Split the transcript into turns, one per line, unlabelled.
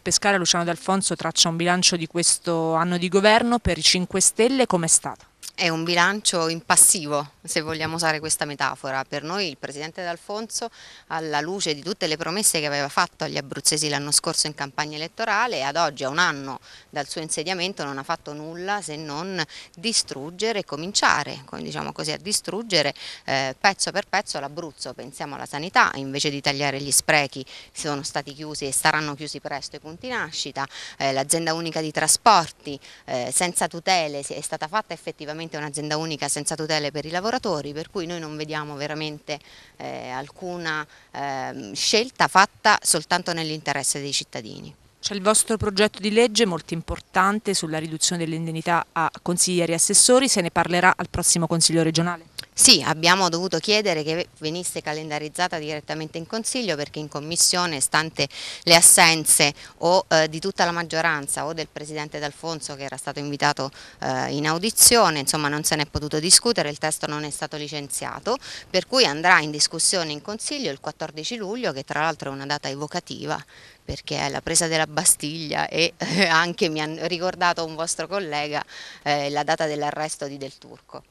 Pescara Luciano D'Alfonso traccia un bilancio di questo anno di governo per i 5 Stelle, com'è stato?
è un bilancio in passivo, se vogliamo usare questa metafora. Per noi il Presidente D'Alfonso, alla luce di tutte le promesse che aveva fatto agli abruzzesi l'anno scorso in campagna elettorale, ad oggi, a un anno dal suo insediamento, non ha fatto nulla se non distruggere e cominciare, diciamo così, a distruggere eh, pezzo per pezzo l'Abruzzo. Pensiamo alla sanità, invece di tagliare gli sprechi sono stati chiusi e saranno chiusi presto i punti nascita, eh, l'azienda unica di trasporti eh, senza tutele è stata fatta effettivamente veramente un'azienda unica senza tutele per i lavoratori, per cui noi non vediamo veramente
eh, alcuna eh, scelta fatta soltanto nell'interesse dei cittadini. C'è il vostro progetto di legge molto importante sulla riduzione dell'indennità a consiglieri e assessori, se ne parlerà al prossimo Consiglio regionale? Sì, abbiamo dovuto chiedere che venisse
calendarizzata direttamente in Consiglio perché in Commissione, stante le assenze o eh, di tutta la maggioranza o del Presidente D'Alfonso che era stato invitato eh, in audizione, insomma non se ne è potuto discutere, il testo non è stato licenziato, per cui andrà in discussione in Consiglio il 14 luglio che tra l'altro è una data evocativa perché è la presa della Bastiglia e eh, anche mi ha ricordato un vostro collega eh, la data dell'arresto di Del Turco.